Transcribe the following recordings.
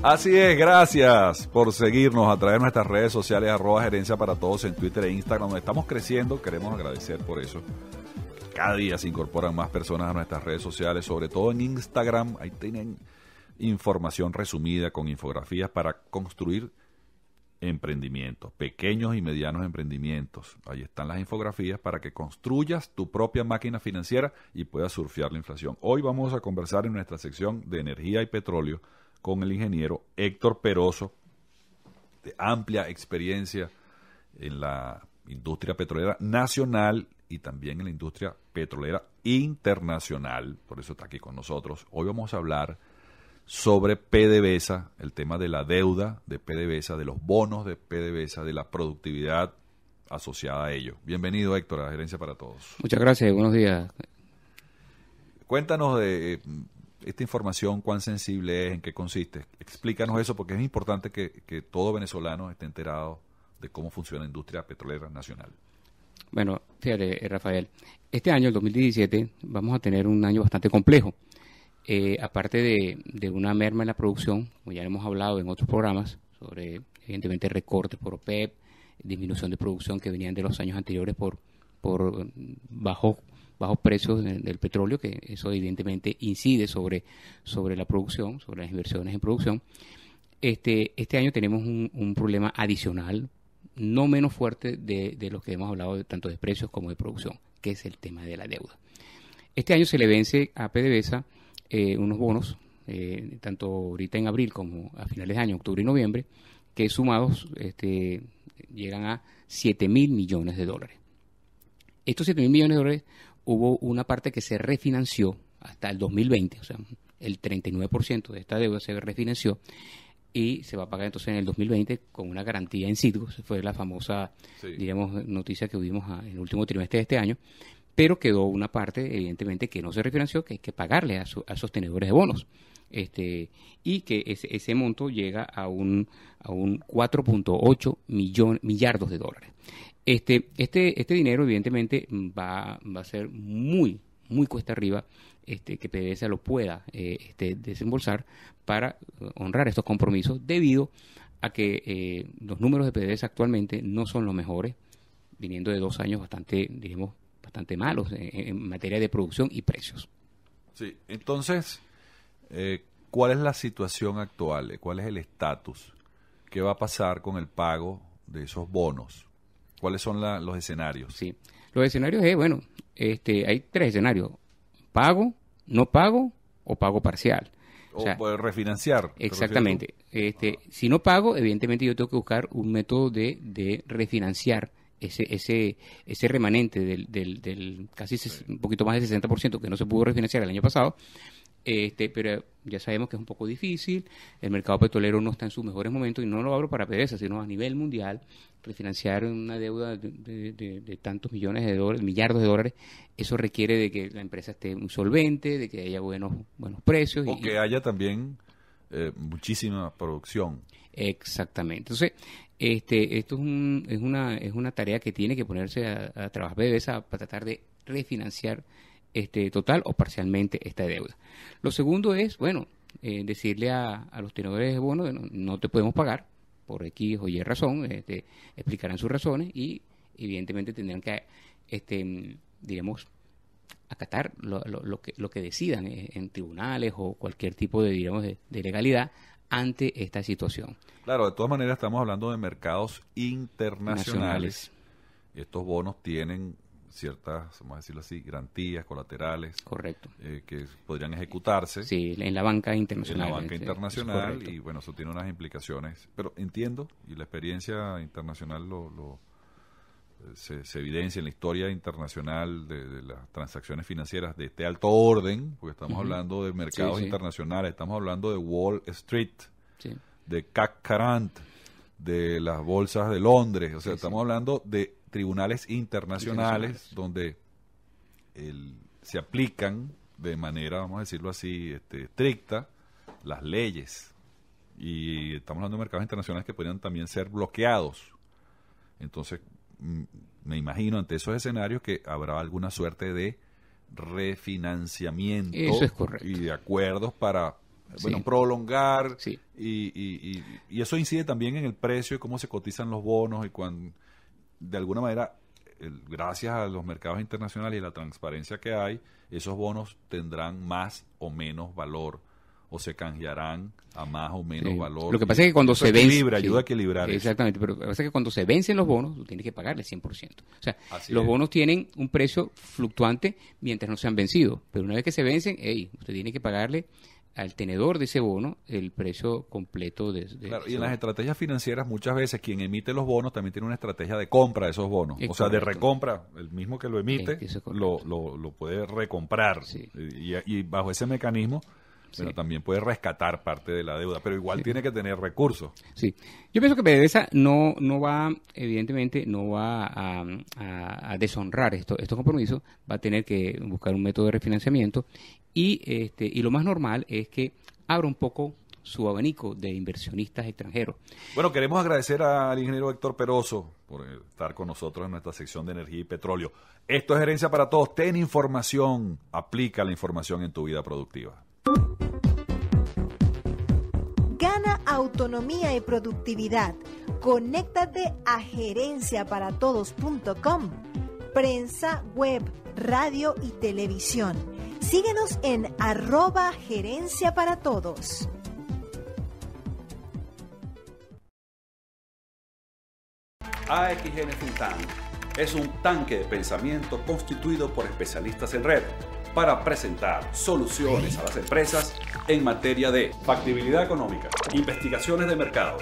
Así es, gracias por seguirnos a través de nuestras redes sociales, arroba gerencia para todos en Twitter e Instagram, estamos creciendo, queremos agradecer por eso. Cada día se incorporan más personas a nuestras redes sociales, sobre todo en Instagram, ahí tienen información resumida con infografías para construir emprendimientos, pequeños y medianos emprendimientos. Ahí están las infografías para que construyas tu propia máquina financiera y puedas surfear la inflación. Hoy vamos a conversar en nuestra sección de energía y petróleo con el ingeniero Héctor Peroso, de amplia experiencia en la industria petrolera nacional y también en la industria petrolera internacional, por eso está aquí con nosotros. Hoy vamos a hablar sobre PDVSA, el tema de la deuda de PDVSA, de los bonos de PDVSA, de la productividad asociada a ello. Bienvenido Héctor a la Gerencia para Todos. Muchas gracias, buenos días. Cuéntanos de eh, esta información cuán sensible es, en qué consiste. Explícanos eso porque es importante que, todo venezolano esté enterado de cómo funciona la industria petrolera nacional. Bueno, fíjate, eh, Rafael, este año, el 2017, vamos a tener un año bastante complejo. Eh, aparte de, una merma en la producción, como ya hemos hablado en otros programas, sobre evidentemente recortes por OPEP, e disminución de producción que venían de los años anteriores por, por eh, bajos bajos precios del, petróleo, que eso evidentemente incide sobre, sobre la producción, sobre las inversiones en producción. Este, este año tenemos un, problema adicional, no menos fuerte de, los que hemos hablado tanto de precios como de producción, que es el tema de la deuda. Este año se le vence a PDVSA eh, unos bonos, eh, tanto ahorita en abril como a finales de año, octubre y noviembre, que sumados este, llegan a 7 mil millones de dólares. Estos 7 mil millones de dólares hubo una parte que se refinanció hasta el 2020, o sea, el 39% de esta deuda se refinanció y se va a pagar entonces en el 2020 con una garantía en situ. Fue la famosa, digamos, noticia que vimos ah, en el último trimestre de este año, pero quedó una parte, evidentemente, que no se refinanció, que hay que pagarle a, su, a sostenedores de bonos. Este, y que ese, ese monto llega a un, a un 4.8 millardos de dólares. Este, este, este dinero, evidentemente, va, va a ser muy, muy cuesta arriba este, que PDVSA lo pueda eh, este, desembolsar para eh, honrar estos compromisos debido a que eh, los números de PDVSA actualmente no son los mejores, viniendo de dos años bastante, digamos, bastante malos en, materia de producción y precios. Sí, entonces, ¿cuál es la situación actual? ¿Cuál es el estatus? ¿Qué va a pasar con el pago de esos bonos? ¿Cuáles son los escenarios? Sí, los escenarios es, bueno, este, hay tres escenarios, pago, no pago o pago parcial. O, refinanciar. Exactamente. Este, Si no pago, evidentemente yo tengo que buscar un método de, refinanciar ese, ese, ese remanente del, del, casi un poquito más del 60% que no se pudo refinanciar el año pasado, este, pero ya sabemos que es un poco difícil, el mercado petrolero no está en sus mejores momentos, y no lo abro para pereza, sino a nivel mundial, refinanciar una deuda de, tantos millones de dólares, millardos de dólares, eso requiere de que la empresa esté solvente, de que haya buenos, buenos precios. O y, que haya también eh, muchísima producción. Exactamente. Entonces, este, esto es, es, una, es una tarea que tiene que ponerse a, a trabajar PDVSA para tratar de refinanciar este, total o parcialmente esta deuda. Lo segundo es, bueno, eh, decirle a, los tenedores de bonos no, te podemos pagar por X o Y razón, este, explicarán sus razones y evidentemente tendrán que, este, digamos, acatar lo, lo, que, lo que decidan eh, en tribunales o cualquier tipo de, digamos, de, legalidad ante esta situación. Claro, de todas maneras estamos hablando de mercados internacionales. Estos bonos tienen ciertas, vamos a decirlo así, garantías colaterales. Correcto. Eh, que podrían ejecutarse. Sí, en la banca internacional. banca internacional y bueno, eso tiene unas implicaciones. Pero entiendo, y la experiencia internacional lo, eh, se, evidencia en la historia internacional de, las transacciones financieras de este alto orden, porque estamos hablando de mercados internacionales, estamos hablando de Wall Street, de CAC 40, de las bolsas de Londres, o sea, estamos hablando de tribunales internacionales donde se aplican de manera, vamos a decirlo así, este, estricta las leyes. Y estamos hablando de mercados internacionales que podrían también ser bloqueados. Entonces, mm, me imagino ante esos escenarios que habrá alguna suerte de refinanciamiento y de acuerdos para bueno, prolongar Y, eso incide también en el precio y cómo se cotizan los bonos y cuando de alguna manera, gracias a los mercados internacionales y la transparencia que hay, esos bonos tendrán más o menos valor o se canjearán a más o menos valor. Lo que pasa es que cuando se vencen... ayuda a equilibrar. Exactamente, pero pasa que cuando se vencen los bonos, tú tienes que pagarle 100%. O sea, los bonos tienen un precio fluctuante mientras no se han vencido, pero una vez que se vencen, hey, usted tiene que pagarle al tenedor de ese bono el precio completo de, y en las estrategias financieras muchas veces quien emite los bonos también tiene una estrategia de compra de esos bonos, o sea, de recompra, el mismo que lo emite lo, lo, puede recomprar y, bajo ese mecanismo pero también puede rescatar parte de la deuda, pero igual tiene que tener recursos. Sí, yo pienso que PDVSA no, no va, evidentemente, no va a, deshonrar esto, estos compromisos, va a tener que buscar un método de refinanciamiento y, este, y lo más normal es que abra un poco su abanico de inversionistas extranjeros. Bueno, queremos agradecer al ingeniero Héctor Peroso por estar con nosotros en nuestra sección de energía y petróleo. Esto es Herencia para Todos. Ten información, aplica la información en tu vida productiva. autonomía y productividad. Conéctate a gerenciaparatodos.com, prensa, web, radio y televisión. Síguenos en arroba gerencia para todos. AXN es un tanque de pensamiento constituido por especialistas en red para presentar soluciones a las empresas en materia de factibilidad económica, investigaciones de mercado,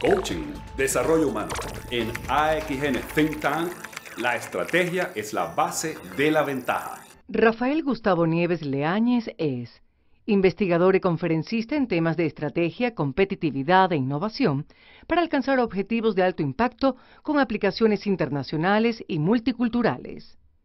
coaching, desarrollo humano. En AXN Think Tank, la estrategia es la base de la ventaja. Rafael Gustavo Nieves Leáñez es investigador y conferencista en temas de estrategia, competitividad e innovación para alcanzar objetivos de alto impacto con aplicaciones internacionales y multiculturales.